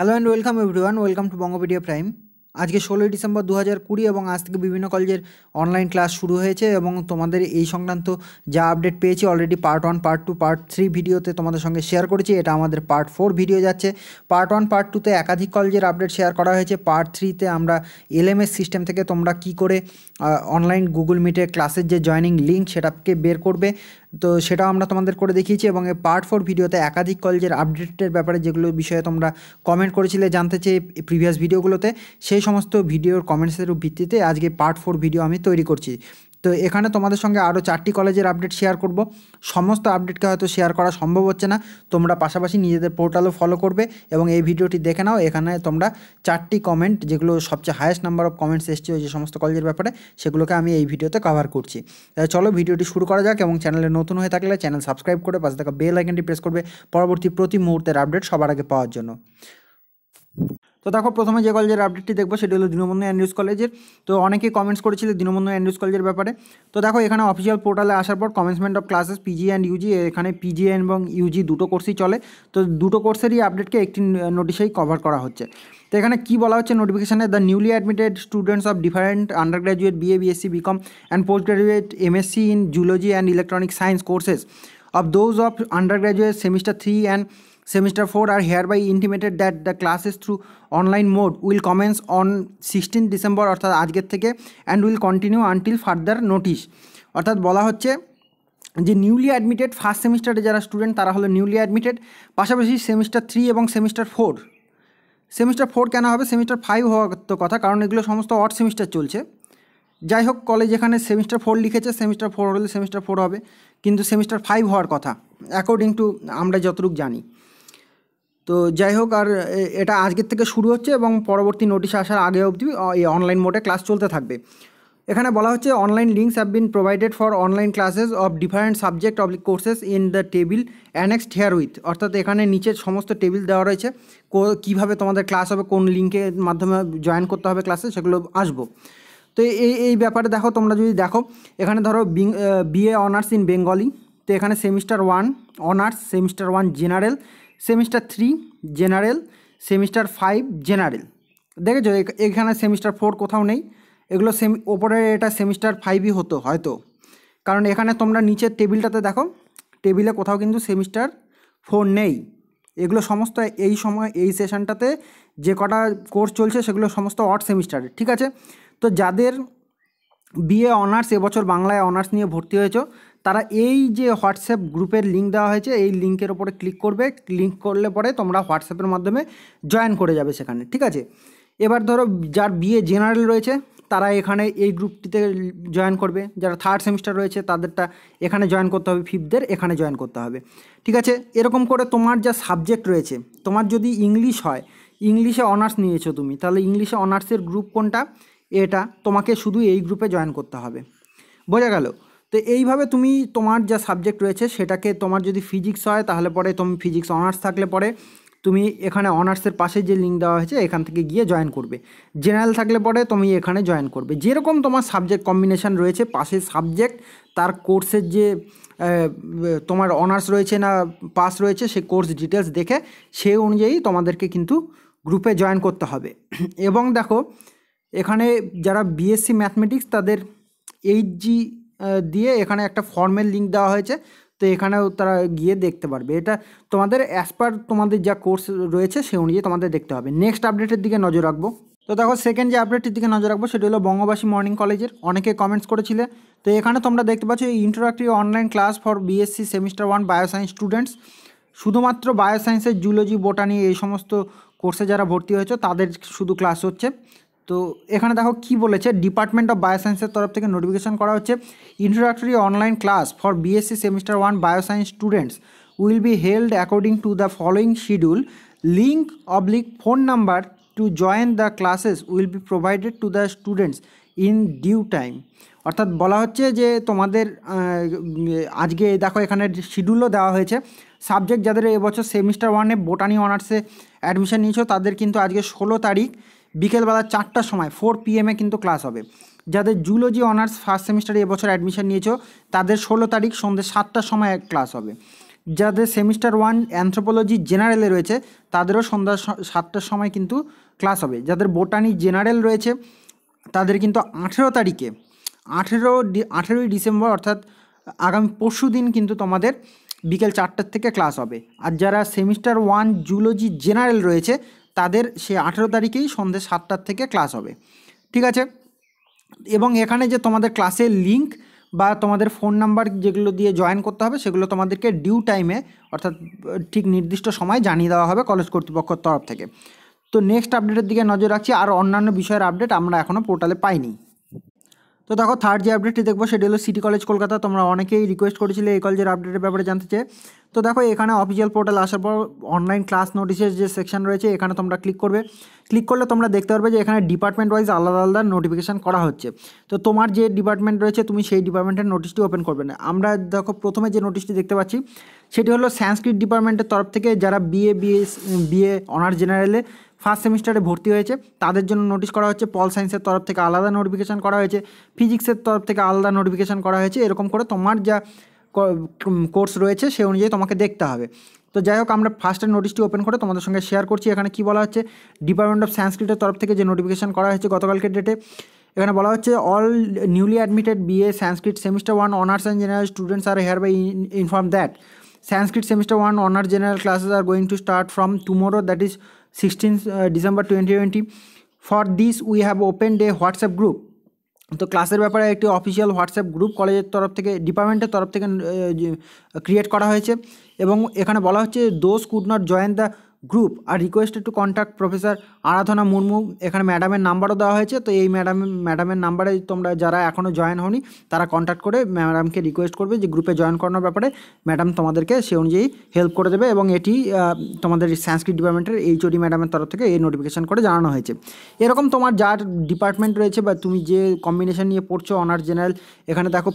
hello and welcome everyone welcome to Bangapedia prime আজকে ষোলোই December দু হাজার কুড়ি এবং আজ থেকে বিভিন্ন কলেজের অনলাইন ক্লাস শুরু হয়েছে এবং তোমাদের এই সংক্রান্ত যা আপডেট পেয়েছি already part one part two part three ভিডিওতে তোমাদের সঙ্গে শেয়ার করেছি এটা আমাদের পার্ট ফোর ভিডিও যাচ্ছে পার্ট ওয়ান পার্ট টুতে একাধিক কলেজের আপডেট শেয়ার করা হয়েছে পার্ট থ্রিতে আমরা এলএমএস সিস্টেম থেকে তোমরা কি করে অনলাইন গুগল মিটের ক্লাসের যে জয়নিং লিঙ্ক সেটাকে বের করবে তো সেটাও আমরা তোমাদের করে দেখিয়েছি এবং এই পার্ট ফোর ভিডিওতে একাধিক কলেজের আপডেটের ব্যাপারে যেগুলো বিষয়ে তোমরা কমেন্ট করেছিলে জানতে চেয়ে প্রিভিয়াস ভিডিওগুলোতে সেই সমস্ত ভিডিওর কমেন্টসের ভিত্তিতে আজকে পার্ট ফোর ভিডিও আমি তৈরি করছি তো এখানে তোমাদের সঙ্গে আরও চারটি কলেজের আপডেট শেয়ার করব সমস্ত আপডেটকে হয়তো শেয়ার করা সম্ভব হচ্ছে না তোমরা পাশাপাশি নিজেদের পোর্টালও ফলো করবে এবং এই ভিডিওটি দেখে নাও এখানে তোমরা চারটি কমেন্ট যেগুলো সবচেয়ে হায়েস্ট নাম্বার অফ কমেন্টস এসছে যে সমস্ত কলেজের ব্যাপারে সেগুলোকে আমি এই ভিডিওতে কভার করছি চলো ভিডিওটি শুরু করা যাক এবং চ্যানেলে নতুন হয়ে থাকলে চ্যানেল সাবস্ক্রাইব করে পাশে থাকা বেল আইকনটি প্রেস করবে পরবর্তী প্রতি মুহূর্তের আপডেট সবার আগে পাওয়ার জন্য তো দেখো প্রথমে যে কলেজের আপডেটটি দেখবো সেটি হলো দীনবন্ধু অ্যান্ড্রুজ কলেজের তো অনেকে কমেন্টস করেছিল দীনবন্ধু অ্যান্ড্রুজ কলেজের ব্যাপারে তো দেখো এখানে অফিসিয়াল পোর্টালে আসার পর commencement of classes PG and UG এখানে পিজি এবং ইউজি দুটো কোর্সই চলে তো দুটো কোর্সেরই আপডেটকে একটি নোটিশেই কভার করা হচ্ছে তো এখানে কী বলা হচ্ছে নোটিফিকেশানে the newly admitted students of different undergraduate BA BSc BCom and postgraduate MSc in zoology and electronic science courses of those of undergraduate semester three and semester four are hereby intimated that the classes through online mode will commence on sixteen December অর্থাৎ আজকের থেকে and will continue until further notice অর্থাৎ বলা হচ্ছে যে newly admitted first সেমিস্টারে যারা student তারা হলো নিউলি অ্যাডমিটেড পাশাপাশি সেমিস্টার থ্রি এবং সেমিস্টার ফোর সেমিস্টার ফোর কেন হবে সেমিস্টার ফাইভ হওয়ার তো কথা কারণ এগুলো সমস্ত অট সেমিস্টার চলছে যাই হোক কলেজ এখানে সেমিস্টার ফোর লিখেছে সেমিস্টার ফোর হলে সেমিস্টার ফোর হবে কিন্তু সেমিস্টার ফাইভ হওয়ার কথা অ্যাকর্ডিং টু আমরা যতটুকু জানি তো যাই হোক আর এটা আজকের থেকে শুরু হচ্ছে এবং পরবর্তী নোটিশ আসার আগে অবধি এই অনলাইন মোডে ক্লাস চলতে থাকবে এখানে বলা হচ্ছে online links have been provided for online classes of different subject of courses in the table annexed herewith অর্থাৎ এখানে নিচের সমস্ত টেবিল দেওয়া রয়েছে কীভাবে তোমাদের ক্লাস হবে কোন লিঙ্কের মাধ্যমে জয়েন করতে হবে ক্লাসে সেগুলো আসবো তো এই এই ব্যাপারে দেখো তোমরা যদি দেখো এখানে ধরো বিএ অনার্স ইন বেঙ্গলি তো এখানে semester one honours semester one general semester three general semester five general দেখেছো এখানে সেমিস্টার ফোর কোথাও নেই এগুলো সেমি ওপরের এটা সেমিস্টার ফাইভই হতো হয়তো কারণ এখানে তোমরা নিচের টেবিলটাতে দেখো টেবিলে কোথাও কিন্তু সেমিস্টার ফোর নেই এগুলো সমস্ত এই সময় এই সেশনটাতে যে কটা কোর্স চলছে সেগুলো সমস্ত অট সেমিস্টারে ঠিক আছে তো যাদের বিএ অনার্স এবছর বাংলায় অনার্স নিয়ে ভর্তি হয়েছ তারা এই যে হোয়াটসঅ্যাপ গ্রুপের লিঙ্ক দেওয়া হয়েছে এই লিঙ্কের ওপরে ক্লিক করবে ক্লিক করলে পরে তোমরা হোয়াটসঅ্যাপের মাধ্যমে জয়েন করে যাবে সেখানে ঠিক আছে এবার ধরো যার বিএ জেনারেল রয়েছে তারা এখানে এই গ্রুপটিতে জয়েন করবে যারা থার্ড সেমিস্টার রয়েছে তাদেরটা এখানে জয়েন করতে হবে ফিফথদের এখানে জয়েন করতে হবে ঠিক আছে এরকম করে তোমার যা সাবজেক্ট রয়েছে তোমার যদি ইংলিশ হয় ইংলিশে অনার্স নিয়েছো তুমি তাহলে ইংলিশে অনার্সের গ্রুপ কোনটা এটা তোমাকে শুধু এই গ্রুপে জয়েন করতে হবে বোঝা গেল তো এইভাবে তুমি তোমার যা সাবজেক্ট রয়েছে সেটাকে তোমার যদি ফিজিক্স হয় তাহলে পরে তুমি ফিজিক্স অনার্স থাকলে পরে তুমি এখানে অনার্সের পাশে যে লিঙ্ক দেওয়া হয়েছে এখান থেকে গিয়ে জয়েন করবে জেনারেল থাকলে পরে তুমি এখানে জয়েন করবে যেরকম তোমার সাবজেক্ট কম্বিনেশান রয়েছে পাশে সাবজেক্ট তার কোর্সের যে তোমার অনার্স রয়েছে না পাস রয়েছে সে কোর্স ডিটেলস দেখে সে অনুযায়ী তোমাদেরকে কিন্তু গ্রুপে জয়েন করতে হবে এবং দেখো এখানে যারা বিএসসি ম্যাথমেটিক্স তাদের এইট জি দিয়ে এখানে একটা ফর্মের লিঙ্ক দেওয়া হয়েছে তো এখানেও তারা গিয়ে দেখতে পারবে এটা তোমাদের অ্যাজ পার তোমাদের যা কোর্স রয়েছে সে অনুযায়ী তোমাদের দেখতে হবে নেক্সট আপডেটের দিকে নজর রাখবো তো দেখো সেকেন্ড যে আপডেটটির দিকে নজর রাখবো সেটি হলো বঙ্গবাসী মর্নিং কলেজের অনেকে কমেন্টস করেছিলে তো এখানে তোমরা দেখতে পাচ্ছ introductory online class for BSc semester one bioscience students শুধুমাত্র সায়েন্সের জুলজি বোটানি এই সমস্ত কোর্সে যারা ভর্তি হয়েছে তাদের শুধু ক্লাস হচ্ছে তো এখানে দেখো কি বলেছে ডিপার্টমেন্ট অফ বায়োসায়েন্সের তরফ থেকে নোটিফিকেশন করা হচ্ছে introductory online class for BSc semester one bioscience students will be held according to the following schedule link oblique phone number to join the classes will be provided to the students in due time অর্থাৎ বলা হচ্ছে যে তোমাদের আজকে দেখো এখানে শিডিউলও দেওয়া হয়েছে সাবজেক্ট যাদের এবছর সেমিস্টার ওয়ানে বোটানি অনার্সে অ্যাডমিশন নিয়েছো তাদের কিন্তু আজকে ষোলো তারিখ বিকেলবেলা চারটার সময় ফোর পিএমে কিন্তু ক্লাস হবে যাদের জুলজি অনার্স ফার্স্ট সেমিস্টারে এবছর অ্যাডমিশন নিয়েছো তাদের ষোলো তারিখ সন্ধ্যে সাতটার সময় ক্লাস হবে যাদের সেমিস্টার ওয়ান অ্যান্থ্রোপোলজি জেনারেলে রয়েছে তাদেরও সন্ধ্যা সাতটার সময় কিন্তু ক্লাস হবে যাদের বোটানি জেনারেল রয়েছে তাদের কিন্তু আঠেরো তারিখে আঠেরো আঠেরোই ডিসেম্বর অর্থাৎ আগামী পরশু দিন কিন্তু তোমাদের বিকেল চারটার থেকে ক্লাস হবে আর যারা সেমিস্টার ওয়ান জুলজি জেনারেল রয়েছে তাদের সে আঠেরো তারিখেই সন্ধ্যে সাতটার থেকে ক্লাস হবে ঠিক আছে এবং এখানে যে তোমাদের ক্লাসের লিঙ্ক বা তোমাদের ফোন নাম্বার যেগুলো দিয়ে জয়েন করতে হবে সেগুলো তোমাদেরকে ডিউ টাইমে অর্থাৎ ঠিক নির্দিষ্ট সময় জানিয়ে দেওয়া হবে কলেজ কর্তৃপক্ষের তরফ থেকে তো নেক্সট আপডেটের দিকে নজর রাখছি আর অন্যান্য বিষয়ের আপডেট আমরা এখনও পোর্টালে পাইনি তো দেখো থার্ড যে আপডেটটি দেখবো সেটি হলো সিটি কলেজ কলকাতা তোমরা অনেকেই রিকোয়েস্ট করেছিলে এই কলেজের আপডেটের ব্যাপারে জানতে চেয়ে তো দেখো এখানে অফিসিয়াল পোর্টাল আসার পর অনলাইন ক্লাস নোটিশের যে সেকশন রয়েছে এখানে তোমরা ক্লিক করবে ক্লিক করলে তোমরা দেখতে পারবে যে এখানে ডিপার্টমেন্ট ওয়াইজ আলাদা আলাদা নোটিফিকেশান করা হচ্ছে তো তোমার যে ডিপার্টমেন্ট রয়েছে তুমি সেই ডিপার্টমেন্টের নোটিশটি ওপেন করবে না আমরা দেখো প্রথমে যে নোটিশটি দেখতে পাচ্ছি সেটি হলো সংস্কৃত ডিপার্টমেন্টের তরফ থেকে যারা বিএ বিএস বিএ অনার্স জেনারেলে ফার্স্ট সেমিস্টারে ভর্তি হয়েছে তাদের জন্য নোটিশ করা হচ্ছে পল সায়েন্সের তরফ থেকে আলাদা নোটিফিকেশান করা হয়েছে ফিজিক্সের তরফ থেকে আলাদা নোটিফিকেশান করা হয়েছে এরকম করে তোমার যা কোর্স রয়েছে সে অনুযায়ী তোমাকে দেখতে হবে তো যাই হোক আমরা ফার্স্টের নোটিশটি ওপেন করে তোমাদের সঙ্গে শেয়ার করছি এখানে কি বলা হচ্ছে ডিপার্টমেন্ট অফ সায়েন্সক্রিটের তরফ থেকে যে নোটিফিকেশান করা হয়েছে গতকালকের ডেটে এখানে বলা হচ্ছে all newly admitted BA Sanskrit semester one honours and general students are hereby inform that Sanskrit semester one honours general classes are going to start from tomorrow that is 16th December twenty twenty for this we have open a WhatsApp group তো ক্লাসের ব্যাপারে একটি official WhatsApp group কলেজের তরফ থেকে ডিপার্টমেন্টের তরফ থেকে ক্রিয়েট করা হয়েছে এবং এখানে বলা হচ্ছে those could not join the group are requested to contact professor Aradhana Murmu এখানে ম্যাডামের নাম্বারও দেওয়া হয়েছে তো এই ম্যাডাম ম্যাডামের নাম্বারে তোমরা যারা এখনও জয়েন হওনি তারা কন্ট্যাক্ট করে ম্যাডামকে রিকোয়েস্ট করবে যে গ্রুপে জয়েন করানোর ব্যাপারে ম্যাডাম তোমাদেরকে সে অনুযায়ী হেল্প করে দেবে এবং এটি তোমাদের সংস্কৃত ডিপার্টমেন্টের এইচওডি ম্যাডামের তরফ থেকে এই নোটিফিকেশান করে জানানো হয়েছে এরকম তোমার যার ডিপার্টমেন্ট রয়েছে বা তুমি যে কম্বিনেশন নিয়ে পড়ছো অনার্স জেনারেল এখানে দেখো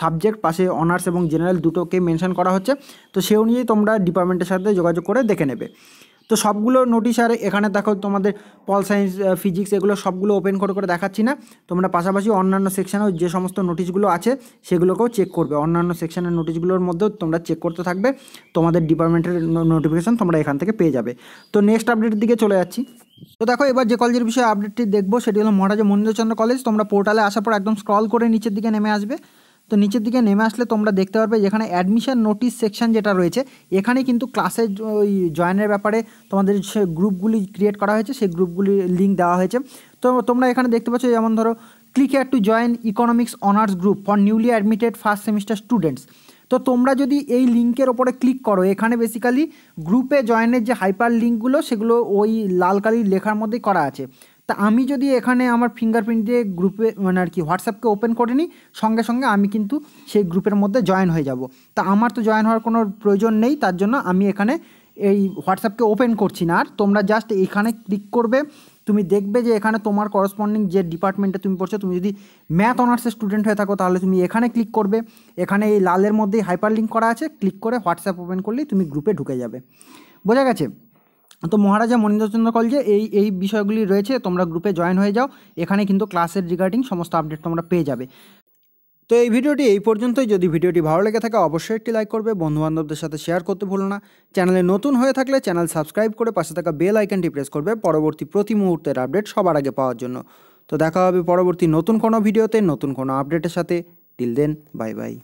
সাবজেক্ট পাশে অনার্স এবং জেনারেল দুটোকে মেনশন করা হচ্ছে তো সে অনুযায়ী তোমরা ডিপার্টমেন্টের সাথে যোগাযোগ করে দেখে নেবে তো সবগুলো নোটিশ আর এখানে দেখো তোমাদের পল সায়েন্স ফিজিক্স এগুলো সবগুলো ওপেন করে করে দেখাচ্ছি না তোমরা পাশাপাশি অন্যান্য সেকশানেও যে সমস্ত নোটিশগুলো আছে সেগুলোকেও চেক করবে অন্যান্য সেকশানের নোটিশগুলোর মধ্যেও তোমরা চেক করতে থাকবে তোমাদের ডিপার্টমেন্টের নোটিফিকেশান তোমরা এখান থেকে পেয়ে যাবে তো নেক্সট আপডেটের দিকে চলে যাচ্ছি তো দেখো এবার যে কলেজের বিষয়ে আপডেটটি দেখবো সেটি হলো মহারাজা মহেন্দ্রচন্দ্র কলেজ তোমরা পোর্টালে আসার পর একদম স্ক্রল করে নিচের দিকে নেমে আসবে তো নিচের দিকে নেমে আসলে তোমরা দেখতে পারবে যেখানে অ্যাডমিশান নোটিশ সেকশন যেটা রয়েছে এখানে কিন্তু ক্লাসের ওই জয়েনের ব্যাপারে তোমাদের সে গ্রুপগুলি ক্রিয়েট করা হয়েছে সেই গ্রুপগুলির লিঙ্ক দেওয়া হয়েছে তো তোমরা এখানে দেখতে পাচ্ছ যেমন ধরো click here to join economics honours group for newly admitted first semester students তো তোমরা যদি এই লিঙ্কের ওপরে ক্লিক করো এখানে বেসিক্যালি গ্রুপে জয়েনের যে হাইপার লিঙ্কগুলো সেগুলো ওই লাল কালির লেখার মধ্যেই করা আছে তা আমি যদি এখানে আমার ফিঙ্গারপ্রিন্ট দিয়ে গ্রুপে মানে আর কি হোয়াটসঅ্যাপকে ওপেন করে নিই সঙ্গে সঙ্গে আমি কিন্তু সেই গ্রুপের মধ্যে জয়েন হয়ে যাব তা আমার তো জয়েন হওয়ার কোনো প্রয়োজন নেই তার জন্য আমি এখানে এই হোয়াটসঅ্যাপকে ওপেন করছি না আর তোমরা জাস্ট এখানে ক্লিক করবে তুমি দেখবে যে এখানে তোমার করসপন্ডিং যে ডিপার্টমেন্টে তুমি পড়ছো তুমি যদি ম্যাথ অনার্সের স্টুডেন্ট হয়ে থাকো তাহলে তুমি এখানে ক্লিক করবে এখানে এই লালের মধ্যেই হাইপার লিঙ্ক করা আছে ক্লিক করে হোয়াটসঅ্যাপ ওপেন করলেই তুমি গ্রুপে ঢুকে যাবে বোঝা গেছে তো মহারাজা মনীন্দ্রচন্দ্র কলেজে এই এই বিষয়গুলি রয়েছে তোমরা গ্রুপে জয়েন হয়ে যাও এখানে কিন্তু ক্লাসের রিগার্ডিং সমস্ত আপডেট তোমরা পেয়ে যাবে তো এই ভিডিওটি এই পর্যন্তই যদি ভিডিওটি ভালো লেগে থাকে অবশ্যই একটি লাইক করবে বন্ধুবান্ধবদের সাথে শেয়ার করতে ভুলো না চ্যানেলে নতুন হয়ে থাকলে চ্যানেল সাবস্ক্রাইব করে পাশে থাকা বেল আইকনটি প্রেস করবে পরবর্তী প্রতি মুহূর্তের আপডেট সবার আগে পাওয়ার জন্য তো দেখা হবে পরবর্তী নতুন কোনো ভিডিওতে নতুন কোনো আপডেটের সাথে টিল দেন বাই বাই